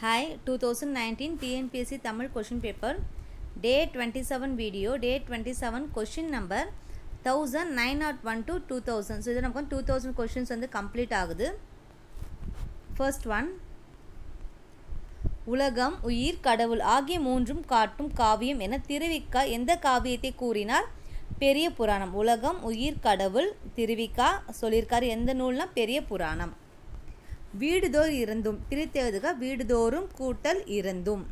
hi two thousand nineteen TNPSC Tamil question paper day twenty seven video day twenty seven question number thousand nine nought one two two thousand so இது நமக்கு two thousand questions வந்து complete ஆகுது first one உலகம் உயிர் கடவுள் ஆகிய மூன்றும் காட்டும் காவியம் என திருவிக்கா எந்த காவியத்தை கூறினார் பெரிய புராணம் உலகம் உயிர் கடவுள் திருவிக்கா சொல்லியிருக்கார் எந்த நூல்னா பெரிய புராணம் வீடுதோர் இருந்தும் பிரித்தெழுதுக வீடுதோறும் கூட்டல் இருந்தும்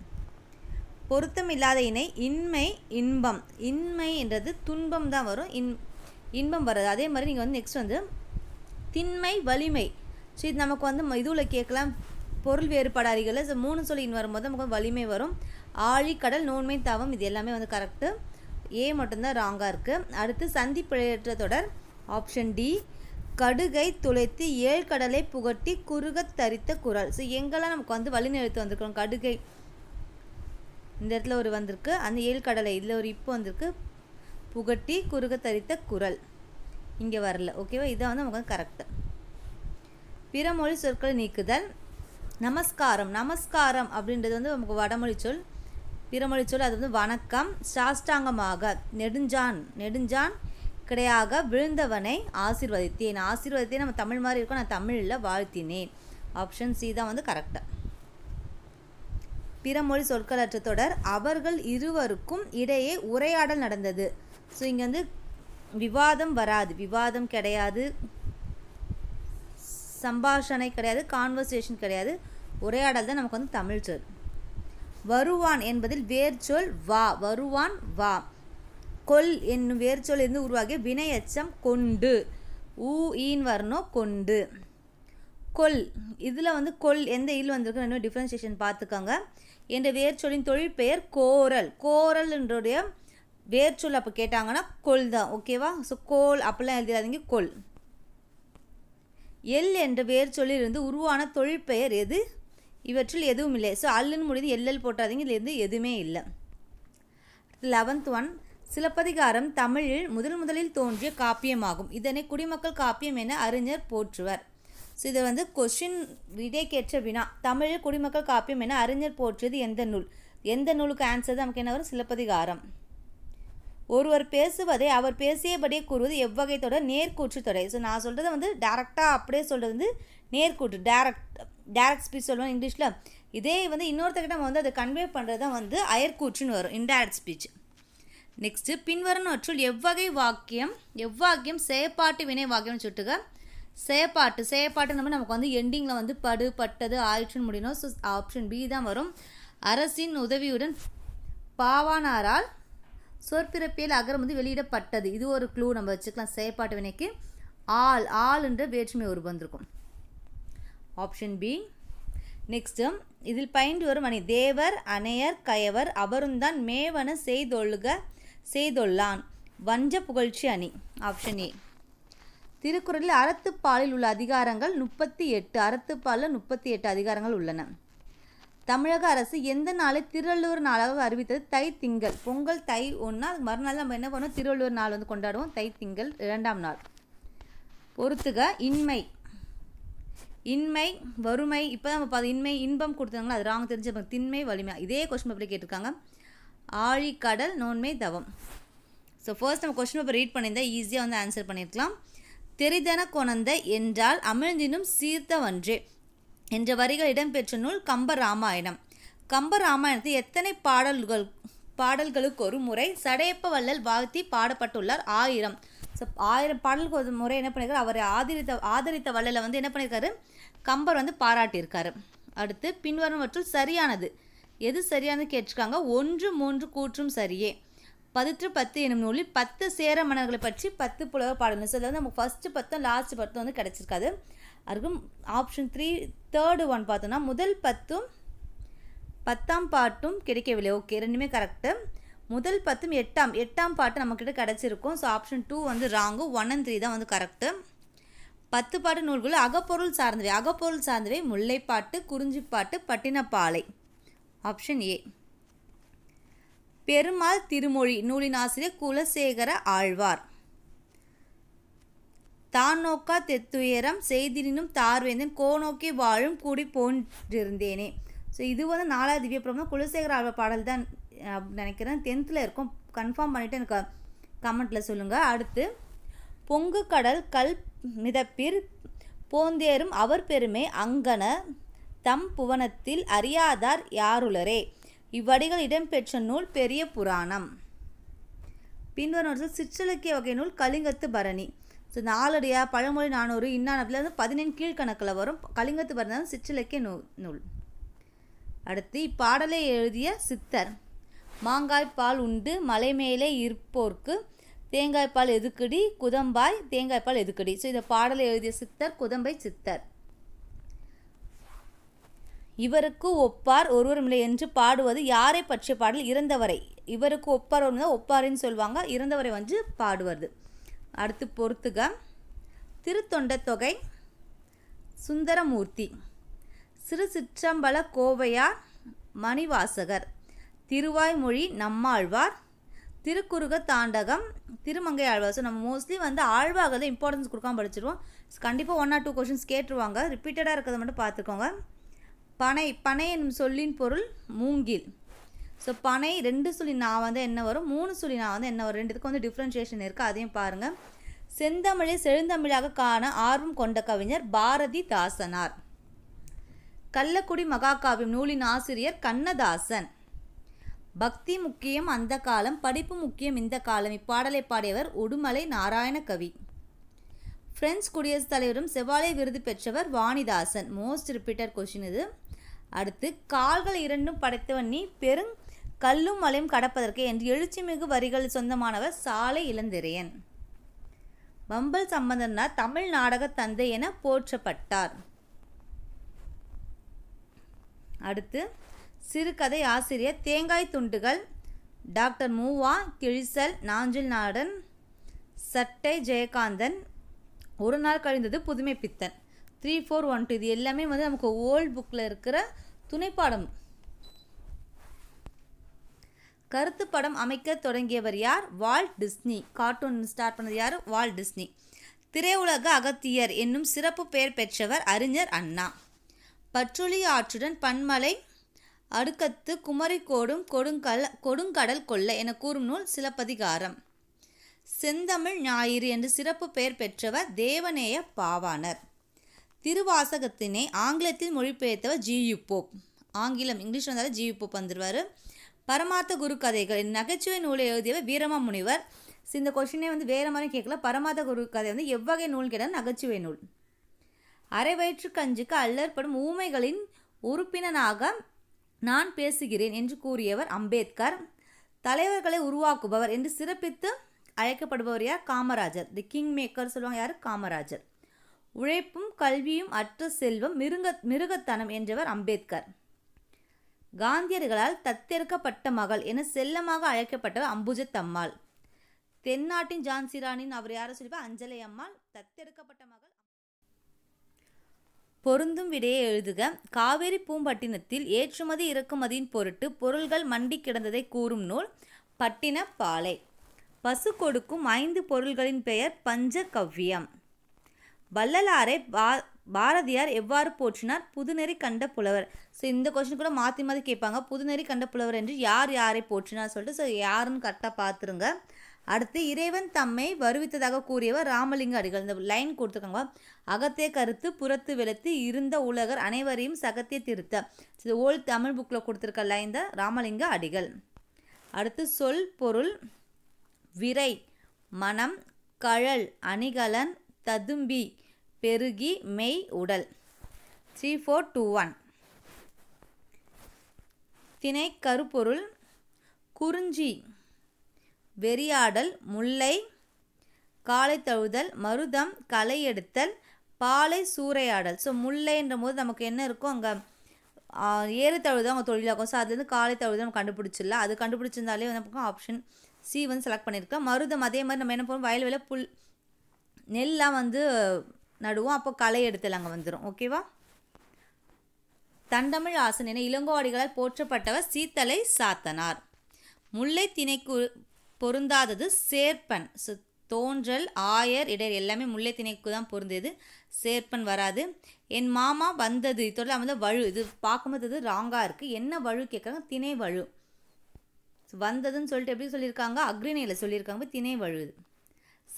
பொருத்தமில்லாத இணை இன்மை இன்பம் இன்மை என்றது துன்பம் தான் வரும் இன் இன்பம் வருது அதே மாதிரி நீங்கள் வந்து நெக்ஸ்ட் வந்து திண்மை வலிமை ஸோ இது நமக்கு வந்து இதுவில் கேட்கலாம் பொருள் வேறுபாடாரிகள் ஸோ மூணு சொல்லின்னு வரும்போது நமக்கு வலிமை வரும் ஆழி கடல் நோன்மை தாவம் இது எல்லாமே வந்து கரெக்டு ஏ மட்டும்தான் ராங்காக இருக்குது அடுத்து சந்திப்பிழையற்ற தொடர் ஆப்ஷன் டி கடுகை துளைத்து ஏழு கடலை புகட்டி குறுக தரித்த குரல் ஸோ எங்கெல்லாம் நமக்கு வந்து வழிநிறுத்து வந்திருக்கிறோம் கடுகை இந்த இடத்துல ஒரு வந்திருக்கு அந்த ஏழு கடலை இதில் ஒரு இப்போ வந்திருக்கு புகட்டி குறுக தரித்த குரல் இங்கே வரல ஓகேவா இதான் வந்து நமக்கு வந்து கரெக்டு பிற மொழி நீக்குதல் நமஸ்காரம் நமஸ்காரம் அப்படின்றது வந்து நமக்கு வடமொழி சொல் பிறமொழி சொல் அது வந்து வணக்கம் சாஷ்டாங்கமாக நெடுஞ்சான் நெடுஞ்சான் கிடையாக விழுந்தவனை ஆசிர்வதித்தேன் ஆசிர்வதித்தே நம்ம தமிழ் மாதிரி இருக்கும் நான் தமிழில் வாழ்த்தினேன் ஆப்ஷன் சி தான் வந்து கரெக்டாக பிற மொழி சொற்களற்ற தொடர் அவர்கள் இருவருக்கும் இடையே உரையாடல் நடந்தது ஸோ இங்கே வந்து விவாதம் வராது விவாதம் கிடையாது சம்பாஷணை கிடையாது கான்வர்சேஷன் கிடையாது உரையாடல் தான் நமக்கு வந்து தமிழ் சொல் வருவான் என்பதில் வேர் சொல் வா வருவான் வா கொல் என்னும் வேர்ச்சொல்லிருந்து உருவாகிய வினை கொண்டு ஊ ஈன் வரணும் கொண்டு கொல் இதில் வந்து கொல் எந்த இல் வந்திருக்கு இன்னும் டிஃப்ரென்சியேஷன் பார்த்துக்கோங்க என்ற வேர்ச்சொல்லின் தொழில் பெயர் கோரல் கோரல் என்றுடைய வேர்ச்சொல் அப்போ கேட்டாங்கன்னா கொல் தான் ஓகேவா ஸோ கோல் அப்படிலாம் எழுதிடாதீங்க கொல் எல் என்ற வேர்ச்சொல்லிலிருந்து உருவான தொழில் பெயர் எது இவற்றில் எதுவும் இல்லை ஸோ அல்லுன்னு முடிந்து எல்எல் போட்டாதீங்க இதுலேருந்து எதுவுமே இல்லை லெவன்த் ஒன் சிலப்பதிகாரம் தமிழில் முதல் முதலில் தோன்றிய காப்பியமாகும் இதனை குடிமக்கள் காப்பியம் என அறிஞர் போற்றுவர் ஸோ இது வந்து கொஷின் விடைக்கேற்ற வினா தமிழில் குடிமக்கள் காப்பியம் என அறிஞர் போற்றியது எந்த நூல் எந்த நூலுக்கு ஆன்சர் தான் நமக்கு என்ன வரும் சிலப்பதிகாரம் ஒருவர் பேசுவதை அவர் பேசியபடியே கூறுவது எவ்வகை தொடர் நேர்கூற்று தொடர் ஸோ நான் சொல்கிறது வந்து டேரெக்டாக அப்படியே சொல்கிறது வந்து நேர்கூற்று டேரக்ட் டேரக்ட் ஸ்பீச் சொல்லுவோம் இங்கிலீஷில் இதே வந்து இன்னொருத்தக்கிட்ட நம்ம வந்து அதை கன்வே பண்ணுறது தான் வந்து அயர்கூற்றுன்னு வரும் இன்டேரக்ட் ஸ்பீச் நெக்ஸ்ட்டு பின்வரணவற்றுள் எவ்வகை வாக்கியம் எவ்வாக்கியம் செயப்பாட்டு வினை வாக்கியம்னு சொல்லிட்டுக்க செயப்பாட்டு செயப்பாட்டு நம்ம நமக்கு வந்து எண்டிங்கில் வந்து படு பட்டது ஆயிற்றுன்னு முடியணும் ஸோ ஆப்ஷன் பி தான் வரும் அரசின் உதவியுடன் பாவானாரால் சொற்பிறப்பியல் அகரம் வந்து வெளியிடப்பட்டது இது ஒரு க்ளூ நம்ம வச்சுக்கலாம் செயற்பாட்டு வினைக்கு ஆள் ஆள் என்ற வேற்றுமை ஒரு வந்திருக்கும் ஆப்ஷன் பி நெக்ஸ்ட்டு இதில் பயின்று வரும் அணி தேவர் அணையர் கயவர் அவருந்தான் மேவன செய்தொழுக செய்துள்ளான் வஞ்ச புகழ்ச்சி அணி ஆப்ஷன் ஏ திருக்குறளில் அறத்துப்பாலில் உள்ள அதிகாரங்கள் முப்பத்தி எட்டு அறத்துப்பாலில் முப்பத்தி எட்டு அதிகாரங்கள் உள்ளன தமிழக அரசு எந்த நாளை திருவள்ளுவர் நாளாக அறிவித்தது தை திங்கள் பொங்கல் தை ஒன்றா மறுநாள் நம்ம என்ன பண்ணுவோம் திருவள்ளுவர் நாள் வந்து கொண்டாடுவோம் தை திங்கள் இரண்டாம் நாள் பொறுத்துக இன்மை இன்மை வறுமை இப்போ நம்ம பார்த்து இன்மை இன்பம் கொடுத்தாங்களா அது ராங் தெரிஞ்ச தின்மை வலிமை இதே கொஸ்டின் அப்படி கேட்டிருக்காங்க ஆழிக்கடல் நோன்மை தவம் ஸோ ஃபர்ஸ்ட் நம்ம கொஸ்டின் பேப்பர் ரீட் பண்ணியிருந்தால் ஈஸியாக வந்து ஆன்சர் பண்ணியிருக்கலாம் தெரிதன கொணந்த என்றால் அமிழ்ந்தினும் சீர்த்தவன்றே என்ற வரிகள் இடம்பெற்ற நூல் கம்ப ராமாயணம் கம்ப ராமாயணத்தில் எத்தனை பாடல்கள் பாடல்களுக்கு ஒரு முறை சடையப்ப வள்ளல் வாழ்த்தி பாடப்பட்டுள்ளார் ஆயிரம் ஸோ ஆயிரம் பாடல்கள் ஒரு முறை என்ன பண்ணியிருக்காரு அவரை ஆதரித்த ஆதரித்த வள்ளலை வந்து என்ன பண்ணியிருக்காரு கம்பர் வந்து பாராட்டியிருக்காரு அடுத்து பின்வருமற்றுள் சரியானது எது சரியானு கேட்டிருக்காங்க ஒன்று மூன்று கூற்றும் சரியே பதிற்று பத்து எனும் நூலில் பத்து சேர மன்னர்களை பற்றி பத்து புலவ பாடணும் ஸோ அதாவது நமக்கு ஃபஸ்ட்டு பத்தும் லாஸ்ட் பத்தும் வந்து கிடச்சிருக்காது அதுக்கும் ஆப்ஷன் த்ரீ தேர்டு ஒன் பார்த்தோன்னா முதல் பத்தும் பத்தாம் பாட்டும் கிடைக்கவில்லை ஓகே ரெண்டுமே கரெக்டு முதல் பத்தும் எட்டாம் எட்டாம் பாட்டு நம்மக்கிட்ட கிடச்சிருக்கும் ஸோ ஆப்ஷன் டூ வந்து ராங்கு ஒன் அண்ட் த்ரீ தான் வந்து கரெக்டு பத்து பாட்டு நூல்களில் அகப்பொருள் சார்ந்தவை அகப்பொருள் சார்ந்தவை முல்லைப்பாட்டு குறிஞ்சிப்பாட்டு பட்டினப்பாலை ஆப்ஷன் ஏ பெருமாள் திருமொழி நூலின் ஆசிரியர் குலசேகர ஆழ்வார் தானோக்கா தெத்துயரம் செய்தினும் தார்வேந்தன் கோநோக்கி வாழும் கூடி போன்றிருந்தேனே ஸோ இது வந்து நாலாவது திவ்ய பிரபலம் குலசேகர ஆழ்வார் பாடல் தான் நினைக்கிறேன் டென்த்தில் இருக்கும் கன்ஃபார்ம் பண்ணிவிட்டு எனக்கு கமெண்ட்டில் சொல்லுங்கள் அடுத்து பொங்கு கடல் கல் மிதப்பிர் போந்தேறும் அவர் பெருமை அங்கன தம் புவனத்தில் அறியாதார் யாருளரே இவ்வடிகள் இடம்பெற்ற நூல் பெரிய புராணம் பின்வரும் சிற்றிலக்கிய வகை நூல் கலிங்கத்து பரணி ஸோ நாலடியா பழமொழி நானூறு இன்னானப்பில் வந்து பதினெண் கீழ்கணக்கில் வரும் கலிங்கத்து பரணி சிற்றிலக்கிய நூ நூல் அடுத்து இப்பாடலை எழுதிய சித்தர் மாங்காய் பால் உண்டு மலை மேலே இருப்போர்க்கு தேங்காய்ப்பால் எதுக்கடி குதம்பாய் தேங்காய்ப்பால் எதுக்கடி ஸோ இந்த பாடலை எழுதிய சித்தர் குதம்பை சித்தர் இவருக்கு ஒப்பார் ஒருவருமில்லை என்று பாடுவது யாரை பற்றிய பாடல் இறந்தவரை இவருக்கு ஒப்பார் ஒன்று ஒப்பாருன்னு சொல்லுவாங்க இறந்தவரை வந்து பாடுவது அடுத்து பொறுத்துக திருத்தொண்ட தொகை சுந்தரமூர்த்தி சிறு சிற்றம்பல கோவையார் மணிவாசகர் திருவாய்மொழி நம்மாழ்வார் திருக்குறுக தாண்டகம் திருமங்கை ஆழ்வார் ஸோ நம்ம மோஸ்ட்லி வந்து ஆழ்வாக தான் இம்பார்ட்டன்ஸ் கொடுக்காம படிச்சிருவோம் கண்டிப்பாக ஒன் ஆர் டூ கொஷின்ஸ் கேட்டுருவாங்க ரிப்பீட்டடாக இருக்கிறத மட்டும் பார்த்துக்கோங்க பனை பனை என்னும் சொல்லின் பொருள் மூங்கில் ஸோ பனை ரெண்டு சொல்லி நான் வந்து என்ன வரும் மூணு சொல்லி நான் வந்து என்ன வரும் ரெண்டுத்துக்கு வந்து டிஃப்ரென்ஷியேஷன் இருக்குது அதையும் பாருங்கள் செந்தமிழை செழுந்தமிழாக காண ஆர்வம் கொண்ட கவிஞர் பாரதி தாசனார் கள்ளக்குடி மகாகாவியம் நூலின் ஆசிரியர் கண்ணதாசன் பக்தி முக்கியம் அந்த காலம் படிப்பு முக்கியம் இந்த காலம் இப்பாடலை பாடியவர் உடுமலை நாராயண கவி பிரெஞ்சு குடியரசுத் தலைவரும் செவ்வாலை விருது பெற்றவர் வாணிதாசன் மோஸ்ட் ரிப்பீட்டட் கொஷின் இது அடுத்து கால்கள் இரண்டும் படைத்தவன் நீ பெரும் கல்லும் மலையும் கடப்பதற்கு என்று எழுச்சிமிகு வரிகள் சொந்தமானவர் சாலை இளந்திரையன் பம்பல் சம்பந்தனார் தமிழ் நாடக தந்தை என போற்றப்பட்டார் அடுத்து சிறுகதை ஆசிரியர் தேங்காய் துண்டுகள் டாக்டர் மூவா கிழிசல் நாஞ்சில் நாடன் சட்டை ஜெயகாந்தன் ஒரு நாள் கழிந்தது Pudhumaipithan three four one two இது எல்லாமே வந்து நமக்கு ஓல்டு புக்கில் இருக்கிற துணைப்பாடம் கருத்து படம் அமைக்க தொடங்கியவர் யார் வால் டிஸ்னி கார்ட்டூன் ஸ்டார்ட் பண்ணது யார் வால் டிஸ்னி திரையுலக அகத்தியர் என்னும் சிறப்பு பெயர் பெற்றவர் அறிஞர் அண்ணா பற்றுளி ஆற்றுடன் பன்மலை அடுக்கத்து குமரிக்கோடும் கொடுங்கல் கொடுங்கடல் கொள்ள என கூறும் நூல் சிலப்பதிகாரம் செந்தமிழ் ஞாயிறு என்று சிறப்பு பெயர் பெற்றவர் தேவநேய பாவாணர் திருவாசகத்தினை ஆங்கிலத்தில் மொழிபெயர்த்தவர் ஜியு போப் ஆங்கிலம் இங்கிலீஷ் வந்தாலும் ஜியு போப் வந்துடுவார் பரமார்த்த குரு கதைகள் நகைச்சுவை நூலை எழுதியவர் வீரமா முனிவர் இந்த கொஷினே வந்து வேறு மாதிரி கேட்கல பரமாத குரு கதை வந்து எவ்வகை நூல் கேட்டால் நகைச்சுவை நூல் அரை வயிற்று கஞ்சுக்கு அல்லற்படும் ஊமைகளின் உறுப்பினனாக நான் பேசுகிறேன் என்று கூறியவர் அம்பேத்கர் தலைவர்களை உருவாக்குபவர் என்று சிறப்பித்து அழைக்கப்படுபவர் யார் காமராஜர் தி கிங் மேக்கர் சொல்லுவாங்க யார் காமராஜர் உழைப்பும் கல்வியும் அற்ற செல்வம் மிருங்க மிருகத்தனம் என்றவர் அம்பேத்கர் காந்தியர்களால் தத்தெடுக்கப்பட்ட மகள் என செல்லமாக அழைக்கப்பட்டவர் அம்புஜத்தம்மாள் தென்னாட்டின் ஜான்சிரானின் அவர் யாரை சொல்லிப்பா அஞ்சலி அம்மாள் தத்தெடுக்கப்பட்ட மகள் பொருந்தும் விடையை எழுதுக காவேரி பூம்பட்டினத்தில் ஏற்றுமதி இறக்குமதியின் பொருட்டு பொருள்கள் மண்டி கிடந்ததை கூறும் நூல் பாலை பசு கொடுக்கும் ஐந்து பொருள்களின் பெயர் பஞ்ச வள்ளலாரை பா பாரதியார் எவ்வாறு போற்றினார் புதுநெறி கண்ட புலவர் ஸோ இந்த கொஸ்டின் கூட மாற்றி மாற்றி கேட்பாங்க புதுநெறி கண்ட புலவர் என்று யார் யாரை போற்றினார் சொல்லிட்டு ஸோ யாருன்னு கரெக்டாக பார்த்துருங்க அடுத்து இறைவன் தம்மை வருவித்ததாக கூறியவர் ராமலிங்க அடிகள் இந்த லைன் கொடுத்துருக்காங்க அகத்தே கருத்து புறத்து விளத்து இருந்த உலகர் அனைவரையும் சகத்தே திருத்த இது தமிழ் புக்கில் கொடுத்துருக்க லைன் தான் ராமலிங்க அடிகள் அடுத்து சொல் பொருள் விரை மனம் கழல் அணிகலன் ததும்பி பெருகி மெய் உடல் த்ரீ ஃபோர் டூ ஒன் திணை கருப்பொருள் குறிஞ்சி வெறியாடல் முல்லை காலை தழுதல் மருதம் களை எடுத்தல் பாலை சூறையாடல் ஸோ முல்லைன்ற போது நமக்கு என்ன இருக்கும் அங்கே ஏறு தழுவு அவங்க தொழிலாகும் ஸோ அதுலேருந்து காலை தழுவு நம்ம கண்டுபிடிச்சிடலாம் அது கண்டுபிடிச்சிருந்தாலே வந்து ஆப்ஷன் சி வந்து செலக்ட் பண்ணியிருக்கேன் மருதம் அதே மாதிரி நம்ம என்ன பண்ணுவோம் வயல் புல் நெல்லாம் வந்து நடுவோம் அப்போ களை எடுத்துல அங்கே வந்துடும் ஓகேவா தண்டமிழ் ஆசன் என இளங்கோவாடிகளால் போற்றப்பட்டவர் சீத்தலை சாத்தனார் முல்லை திணைக்கு பொருந்தாதது சேர்ப்பன் ஸோ தோன்றல் ஆயர் இடர் எல்லாமே முல்லை திணைக்கு தான் பொருந்தது சேர்ப்பன் வராது என் மாமா வந்தது இதோட வந்து வழு இது பார்க்கும்போது இது ராங்காக இருக்குது என்ன வழு கேட்குறாங்க திணை வழு வந்ததுன்னு சொல்லிட்டு எப்படி சொல்லியிருக்காங்க அக்ரிணையில் சொல்லியிருக்காங்க திணை வழுது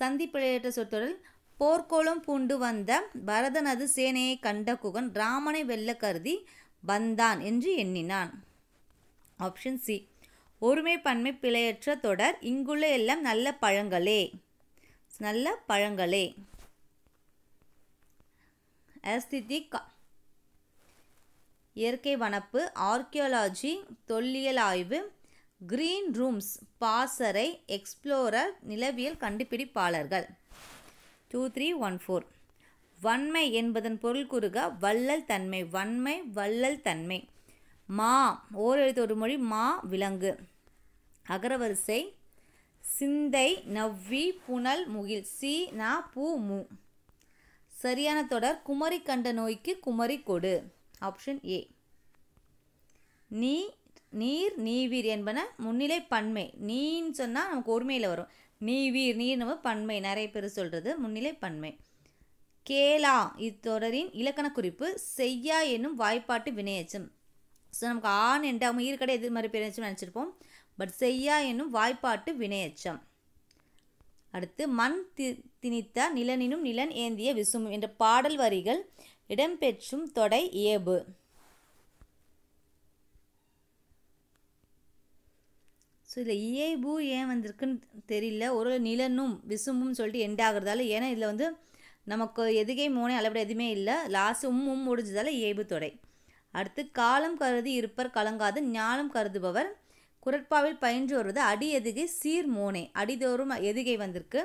சந்திப்பிழையற்ற சொற்றொடர் போர்க்கோளம் பூண்டு வந்த பரதனது சேனையை கண்ட குகன் ராமனை வெல்ல கருதி வந்தான் என்று எண்ணினான் ஆப்ஷன் சி ஒருமை பன்மை பிழையற்ற தொடர் இங்குள்ள எல்லாம் நல்ல பழங்களே நல்ல பழங்களே அஸ்திதி இயற்கை வனப்பு ஆர்கியோலாஜி தொல்லியல் ஆய்வு கிரீன் ரூம்ஸ் பாசறை எக்ஸ்ப்ளோரர் நிலவியல் கண்டுபிடிப்பாளர்கள் டூ த்ரீ ஒன் ஃபோர் வன்மை என்பதன் பொருள் கூறுக வள்ளல் தன்மை வன்மை வள்ளல் தன்மை மா ஓர் ஒரு மொழி மா விலங்கு அகரவரிசை சிந்தை நவ்வி புனல் முகில் சி நா பூ மு சரியான தொடர் குமரி கண்ட நோய்க்கு குமரி கொடு ஆப்ஷன் ஏ நீ நீர் நீவீர் என்பன முன்னிலை பண்மை நீன்னு சொன்னால் நமக்கு ஒருமையில் வரும் நீவீர் நீர் நம்ம பன்மை நிறைய பேர் சொல்கிறது முன்னிலை பண்மை கேலா இத்தொடரின் இலக்கண குறிப்பு செய்யா என்னும் வாய்ப்பாட்டு வினையச்சம் ஸோ நமக்கு ஆண் என்ற அவங்க ஈர்க்கடை எதிர்மறை பேரச்சம் நினச்சிருப்போம் பட் செய்யா என்னும் வாய்ப்பாட்டு வினையச்சம் அடுத்து மண் தி திணித்த நிலனினும் நிலன் ஏந்திய விசும் என்ற பாடல் வரிகள் இடம்பெற்றும் தொடை ஏபு ஸோ இதில் ஏ பூ ஏன் வந்திருக்குன்னு தெரியல ஒரு நிலனும் விசும்பும் சொல்லிட்டு எண்ட் ஆகுறதால ஏன்னா இதில் வந்து நமக்கு எதுகை மூனை அளவிட எதுவுமே இல்லை லாஸ்ட் உம் உம் முடிஞ்சதால் ஏபு தொடை அடுத்து காலம் கருதி இருப்பர் கலங்காது ஞானம் கருதுபவர் குரட்பாவில் பயின்று வருவது அடி எதுகை சீர் மோனே அடிதோறும் எதுகை வந்திருக்கு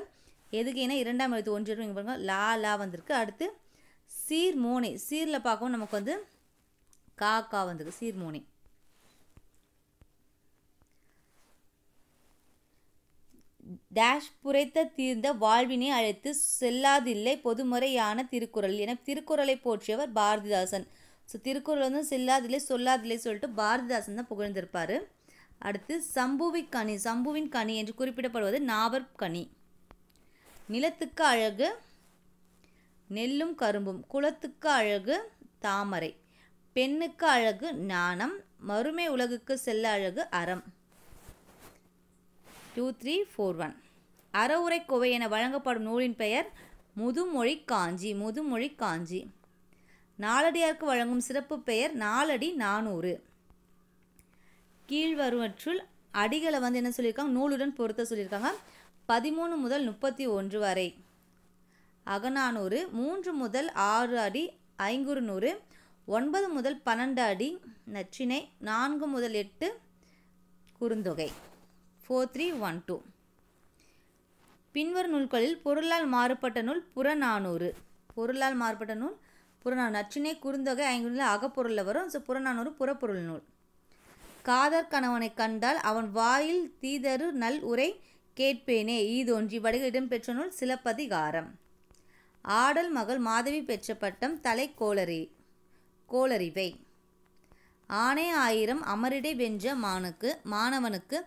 எதுகைனா இரண்டாம் எழுத்து ஒன்று இங்கே பாருங்க லா லா வந்திருக்கு அடுத்து சீர் மோனை சீரில் பார்க்கவும் நமக்கு வந்து கா கா வந்திருக்கு சீர் மோனை டேஷ் புரைத்த தீர்ந்த வாழ்வினை அழைத்து செல்லாதில்லை பொதுமுறையான திருக்குறள் என திருக்குறளை போற்றியவர் பாரதிதாசன் ஸோ திருக்குறள் வந்து செல்லாதில்லை சொல்லாதில்லை சொல்லிட்டு பாரதிதாசன் தான் புகழ்ந்திருப்பார் அடுத்து சம்புவி கனி சம்புவின் கனி என்று குறிப்பிடப்படுவது நாவர் கனி நிலத்துக்கு அழகு நெல்லும் கரும்பும் குளத்துக்கு அழகு தாமரை பெண்ணுக்கு அழகு நாணம் மறுமை உலகுக்கு செல்ல அழகு அறம் டூ த்ரீ ஃபோர் ஒன் அறவுரை கோவை என வழங்கப்படும் நூலின் பெயர் முதுமொழி காஞ்சி முதுமொழி காஞ்சி நாலடியாருக்கு வழங்கும் சிறப்பு பெயர் நாலடி நானூறு கீழ்வருவற்றுள் அடிகளை வந்து என்ன சொல்லியிருக்காங்க நூலுடன் பொருத்த சொல்லியிருக்காங்க பதிமூணு முதல் முப்பத்தி ஒன்று வரை அகநானூறு மூன்று முதல் ஆறு அடி ஐங்குறு நூறு ஒன்பது முதல் பன்னெண்டு அடி நச்சினை நான்கு முதல் எட்டு Kurunthogai four three one two பின்வரும் நூல்களில் பொருளால் மாறுபட்ட நூல் புறநானூறு பொருளால் மாறுபட்ட நூல் புறநானூறு நச்சினை குறுந்தொகை ஐங்குள்ள அகப்பொருளில் வரும் ஸோ புறநானூறு புறப்பொருள் நூல் காதர் கணவனை கண்டால் அவன் வாயில் தீதரு நல் உரை கேட்பேனே ஈதோன்றி வடுக இடம்பெற்ற நூல் சிலப்பதிகாரம் ஆடல் மகள் மாதவி பெற்ற பட்டம் தலை கோளறி கோளறிவை ஆணை ஆயிரம் அமரிடை வென்ற மானுக்கு மாணவனுக்கு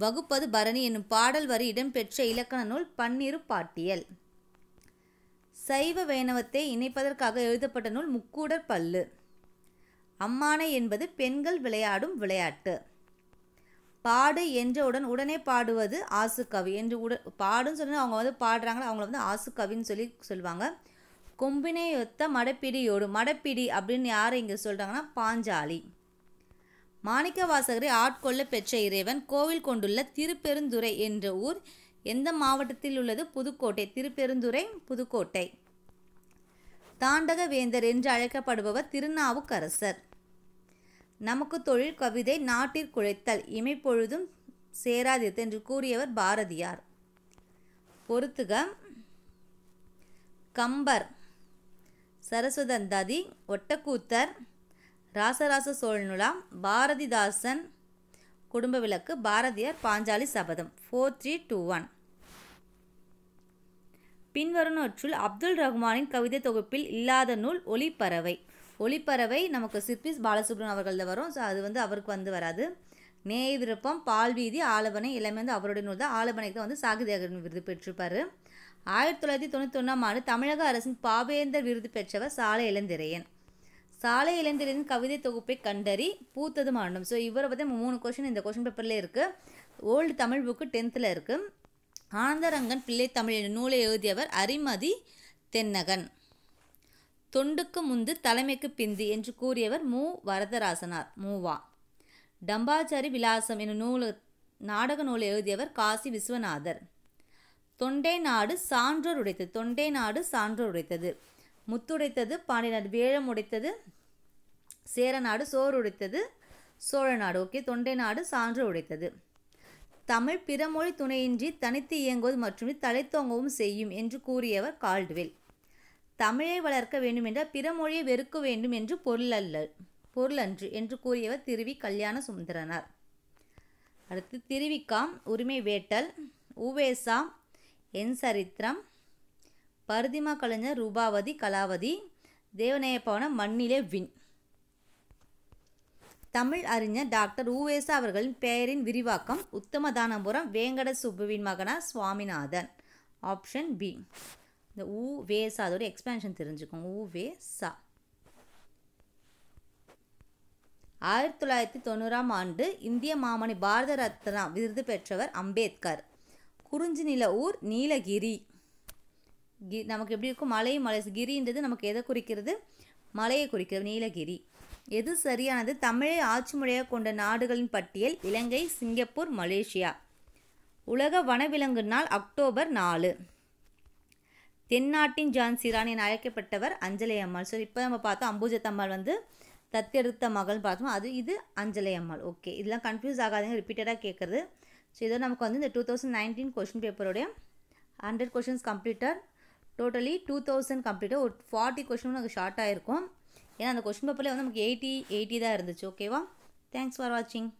வகுப்பது பரணி என்னும் பாடல் வரி இடம்பெற்ற இலக்கண நூல் பன்னிரு பாட்டியல் சைவ வைணவத்தை இணைப்பதற்காக எழுதப்பட்ட நூல் முக்கூடர் பல்லு அம்மானை என்பது பெண்கள் விளையாடும் விளையாட்டு பாடு என்றவுடன் உடனே பாடுவது ஆசுக்கவி என்று உட பாடுன்னு சொன்னால் அவங்க வந்து பாடுறாங்களா அவங்கள வந்து ஆசுக்கவின்னு சொல்லி சொல்லுவாங்க கொம்பினை மடப்பிடியோடு மடப்பிடி அப்படின்னு யார் இங்கே சொல்கிறாங்கன்னா பாஞ்சாலி மாணிக்கவாசகரை ஆட்கொள்ள பெற்ற இறைவன் கோவில் கொண்டுள்ள திருப்பெருந்துறை என்ற ஊர் எந்த மாவட்டத்தில் உள்ளது புதுக்கோட்டை திருப்பெருந்துறை புதுக்கோட்டை தாண்டக வேந்தர் என்று அழைக்கப்படுபவர் திருநாவுக்கரசர் நமக்கு தொழில் கவிதை நாட்டிற் குழைத்தல் இமைப்பொழுதும் சேராதித்த என்று கூறியவர் பாரதியார் பொறுத்துக கம்பர் சரசுதந்தாதி ஒட்டக்கூத்தர் ராசராச சோழனுலாம் பாரதிதாசன் குடும்ப விளக்கு Bharathiyar Panchali Sabatham four three two one பின்வருநொற்றுள் அப்துல் ரஹ்மானின் கவிதை தொகுப்பில் இல்லாத நூல் ஒளிப்பறவை ஒளிப்பறவை நமக்கு சிற்பி பாலசுப்ரன் அவர்கள்ட வரும் ஸோ அது வந்து அவருக்கு வந்து வராது நேய் விருப்பம் பால்வீதி ஆலபனை எல்லாமே வந்து அவருடைய நூல் தான் ஆலபனைக்கு தான் வந்து சாகித்ய அகாடமி விருது பெற்றிருப்பார் ஆயிரத்தி தொள்ளாயிரத்தி தொண்ணூற்றி ஒன்றாம் ஆண்டு தமிழக அரசின் பாபேந்தர் விருது பெற்றவர் சாலை இளந்திரையன் சாலை இளைஞரின் கவிதை தொகுப்பை கண்டறி பூத்தது மாண்டும் ஸோ இவரை பற்றி மூணு கொஷின் இந்த கொஷின் பேப்பர்லேயே இருக்குது ஓல்டு தமிழ் புக்கு டென்த்தில் இருக்குது ஆனந்தரங்கன் பிள்ளை தமிழ் என்ற நூலை எழுதியவர் அரிமதி தென்னகன் தொண்டுக்கு முந்து தலைமைக்கு பிந்தி என்று கூறியவர் மு வரதராசனார் மூவா டம்பாச்சாரி விலாசம் எனும் நூலு நாடக நூலை எழுதியவர் காசி விஸ்வநாதர் தொண்டை நாடு சான்றோர் உடைத்தது தொண்டை நாடு சான்றோர் உடைத்தது முத்துடைத்தது பாண்டியநாடு வேழம் உடைத்தது சேரநாடு சோறு உடைத்தது சோழ நாடு ஓகே தொண்டை நாடு சான்று உடைத்தது தமிழ் பிறமொழி துணையின்றி தனித்து இயங்குவது மற்றும் தலைத்தோங்கவும் செய்யும் என்று கூறியவர் கால்டுவெல் தமிழை வளர்க்க வேண்டுமென்றால் பிற மொழியை வெறுக்க வேண்டும் என்று பொருளல்ல பொருளன்று என்று கூறியவர் திருவி கல்யாண சுந்தரனார் அடுத்து திருவிக்காம் உரிமை வேட்டல் உவேசாம் என் சரித்திரம் பருதிமா கலைஞர் ரூபாவதி கலாவதி தேவநேயப்பாவன மண்ணிலே வின் தமிழ் அறிஞர் டாக்டர் ஊவேசா அவர்களின் பெயரின் விரிவாக்கம் உத்தமதானபுரம் வேங்கட சுப்புவின் மகனா சுவாமிநாதன் ஆப்ஷன் பி இந்த ஊ வேசா அதோட எக்ஸ்பேன்ஷன் தெரிஞ்சுக்கோங்க ஊ வே சா ஆயிரத்தி தொள்ளாயிரத்தி தொண்ணூறாம் ஆண்டு இந்திய மாமணி பாரத ரத்னா விருது பெற்றவர் அம்பேத்கர் குறிஞ்சி நில ஊர் நீலகிரி கி நமக்கு எப்படி இருக்கும் மலை மலை கிரின்றது நமக்கு எதை குறிக்கிறது மலையை குறிக்கிறது நீலகிரி எது சரியானது தமிழை ஆட்சி முறையாக கொண்ட நாடுகளின் பட்டியல் இலங்கை சிங்கப்பூர் மலேசியா உலக வனவிலங்கு நாள் அக்டோபர் நாலு தென்னாட்டின் ஜான்சி ராணி என அழைக்கப்பட்டவர் அஞ்சலி அம்மாள் ஸோ இப்போ நம்ம பார்த்தோம் அம்பூஜத்தம்மாள் வந்து தத்தெடுத்த மகள்னு பார்த்தோம் அது இது அஞ்சலி அம்மாள் ஓகே இதெல்லாம் கன்ஃபியூஸ் ஆகாதுங்க ரிப்பீட்டடாக கேட்குறது ஸோ இதோ நமக்கு வந்து இந்த டூ தௌசண்ட் நைன்டீன் கொஷின் பேப்பருடைய ஹண்ட்ரட் கொஷின்ஸ் கம்ப்ளீட்டர் டோட்டலி டூ தௌசண்ட் கம்ப்ளீட்டாக ஒரு ஃபார்ட்டி கொஷினும் நமக்கு ஷார்ட் ஆகிருக்கும் ஏன்னா அந்த கொஷின் பேப்பரில் வந்து நமக்கு எயிட்டி எயிட்டி தான் இருந்துச்சு ஓகேவா தேங்க்ஸ் ஃபார் வாட்சிங்